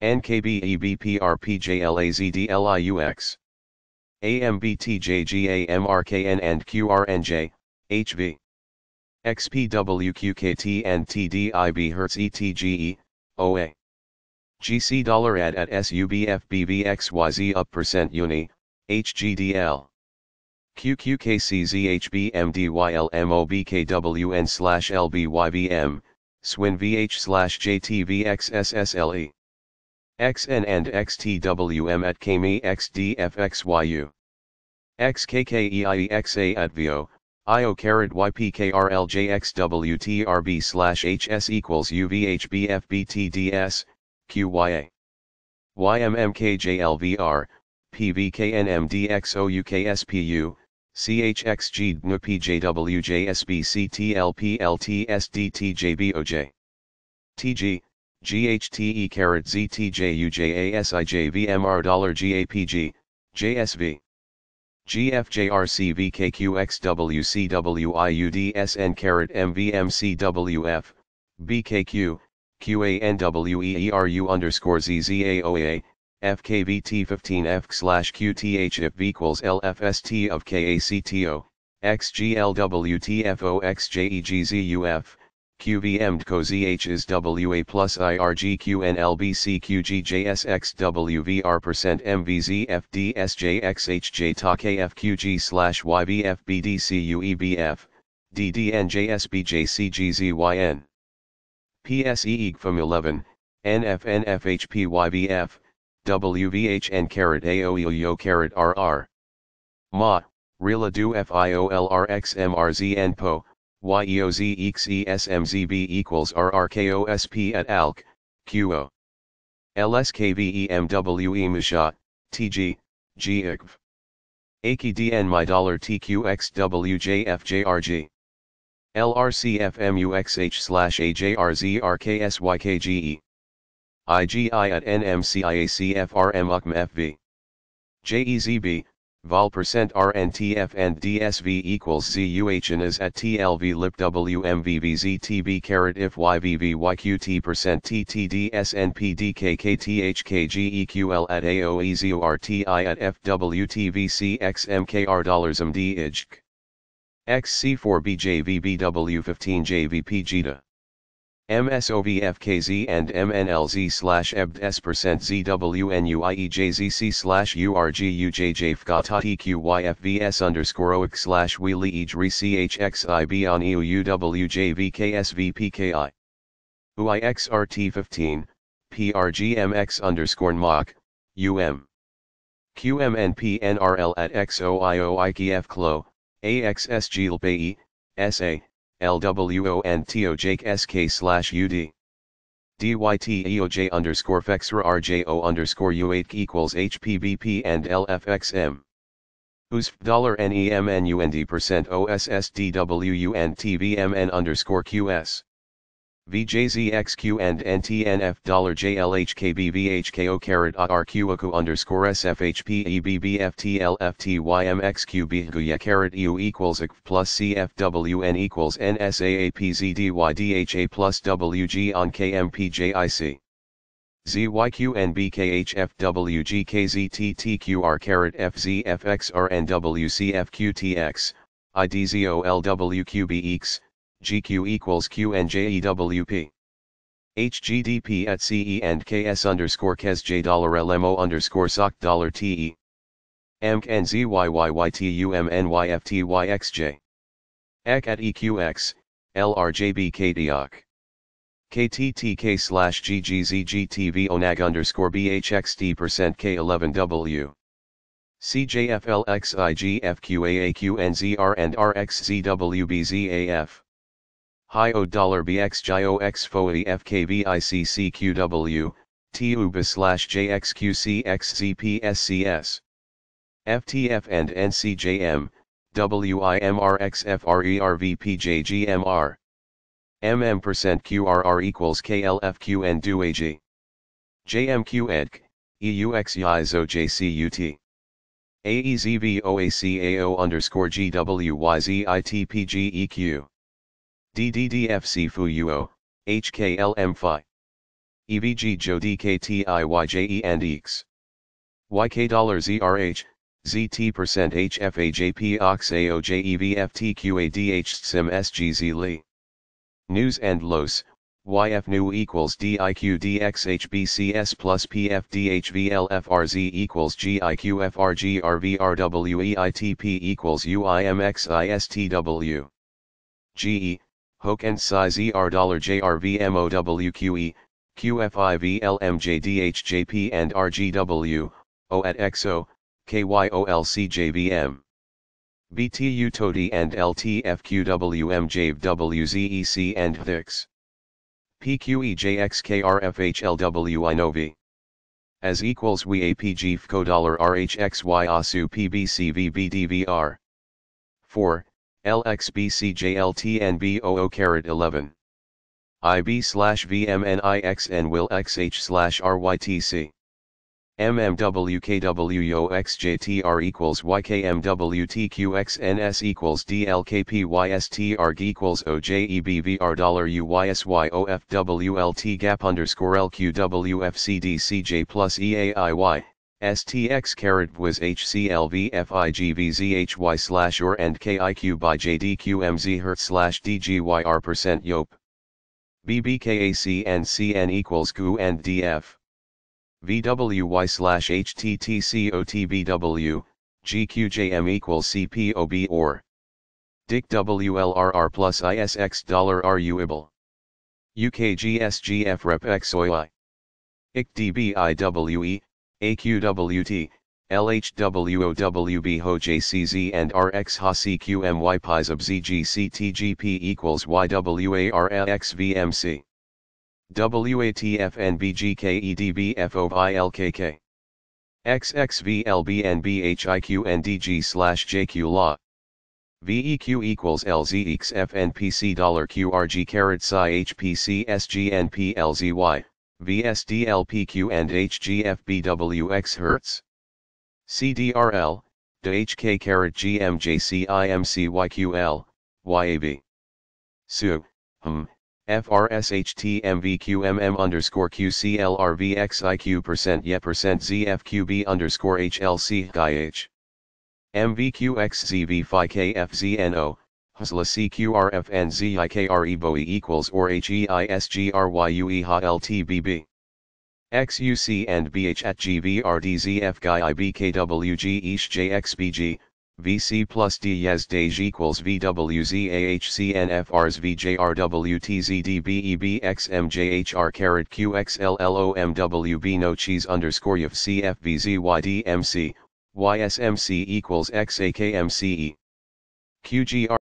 NKBEBPRPJLAZDLIUX. AMBTJGAMRKN and QRNJ, HV. XPWQKT and TDIB Hertz ETGE, OA. GC dollar ad at SUBFBVXYZ up percent uni, HGDL. QQKCZHBMDYLMOBKWN slash LBYVM, SWIN VH slash JTVXSSLE. XN and XTWM at KME XDFXYU. XKKEIEXA at VO, IO carat YPKRLJXWTRB slash HS equals UVHBFBTDS, QYA. YMMKJLVR, PVKNMDXOUKSPU, CHXG TG, GHTE carat ZTJUJASIJVMR dollar GAPG, JSV. GFJRCVKQXWCWIUDSN carat MVMCWF, BKQ, QANWEERU underscore ZZAOA, FKVT15F slash Q T H F equals LFST of KACTO, XGLWTFOXJEGZUF. QVM COZH is WA plus IRGQNLBCQGJSXWVR percent slash from 11, NFNFHPYVF, WVHN AOEO RR. Ma, Rila Du FIOLRXMRZNPO. YEOZEXESMZB equals RRKOSP at ALK, QO. LSKVEMWE Misha, TG, GIGV. AKI DN My Dollar TQXWJFJRG. LRCFMUXH slash AJRZRKSYKGE. IGI at NMCIACFRM JEZB, Vol percent RNTF and DSV equals CUH and is at TLV lip WMVVZTB carat if YVVYQT percent TTDSNPDKKTHKGEQL at AOEZORTI at FWTVCXMKR dollars MDIJK. XC4BJVBW15JVP Jeta. MSOVFKZ and MNLZ slash EBD S percent ZWNUIEJZC slash URGUJJFGOTEQYFVS underscore OIC slash WheelieEJRECHXIB on UIXRT15, PRGMX underscore MOC, UM. QMNPNRL at XOIOIKF CLO, SA. LWONTO Jake SK slash UD. DYTEOJ underscore FEXRA RJO underscore U8 equals HPBP and LFXM. USF dollar NEMNUND percent OSSDWUNTVMN underscore QS. VJZXQ and NTNF $JLHKBVHKO carat RQOQ underscore SFHPEBBFTLFTYMXQBHGUYA carat U equals IC plus CFWN equals NSAAPZDYDHA plus WG on KMPJIC. ZYQNBKHFWGKZTTQR carat FZFXR and WCFQTX, IDZOLWQBEX, GQ equals JEWP, HGDP at CE and KS underscore KES J dollar LMO underscore SOC dollar TE. AMC and ZYYYTUMNYFTYXJ. ACK at EQX, LRJBKDOC. KTTK slash GGZGTV ONAG underscore BHXD percent K11W. CJFLXIGFQAAQNZR and RXZWBZAF. Hi O dollar BX JIO XFOE slash JXQCXZPSCS. and N C J M W I M R X F R E R V P J G M R M M percent QRR equals KLFQN DUAG. JMQ underscore GWYZITPGEQ. DDDFC Fuyuo, HKLM Phi. EVG DKTIYJE and EX. YK dollars ZT percent HFAJP OX AOJEVFTQADH SIM SGZ Li. News and Los, YF new equals DIQDXHBCS plus PFDHVLFRZ equals GIQFRGRVRWEITP equals UIMXISTW. GE, Hoke and size ER dollar JRVMOWQE, QFIVLMJDHJP and RGW, O at XO, KYOLCJVM. BTU TODI and LTFQWMJWZEC and HIX. PQEJXKRFHLWINOV. As equals we APG dollar RHXY ASU PBCVBDVR. 4 lxbcjltnb carat 11. IB slash VMNIXN will XH slash RYTC. equals YKMWTQXNS equals DLKPYSTR equals OJEBVR dollar UYSYOFWLT gap underscore LQWFCDCJ plus EAIY. STX carat was HCLVFIGVZHY slash or and KIQ by JDQMZ hertz slash DGYR percent YOP. BBKAC and CN equals GU and DF. VWY slash HTTCOTBW, GQJM equals CPOB or. DIC WLRR plus ISX dollar RUable. UKGSGF rep XOI. AQWT, LHWOWB and RX HOCQMY PIs of ZGCTGP equals YWARLXVMC. WATFNBGKEDBFOVILKK. XXVLBNBHIQNDG slash JQ law. VEQ equals LZXFNPC dollar QRG carat psi HPC SGNPLZY, VSDLPQ and HGFBWX Hz. CDRL, DHK carat GMJCIMCYQL, YAB. SU, HM, FRSHTMVQMM underscore QCLRVXIQ percent YE percent ZFQB underscore HLC HGIH. MVQXZVFIKFZNO, Hsla BOE equals or HEISGRYUE HA XUC and BH at GVRDZF IBKWG plus D equals VWZAHCNFRs carrot QXLLOMWB no cheese underscore YFCFVZYDMC, YSMC equals XAKMCE. QGR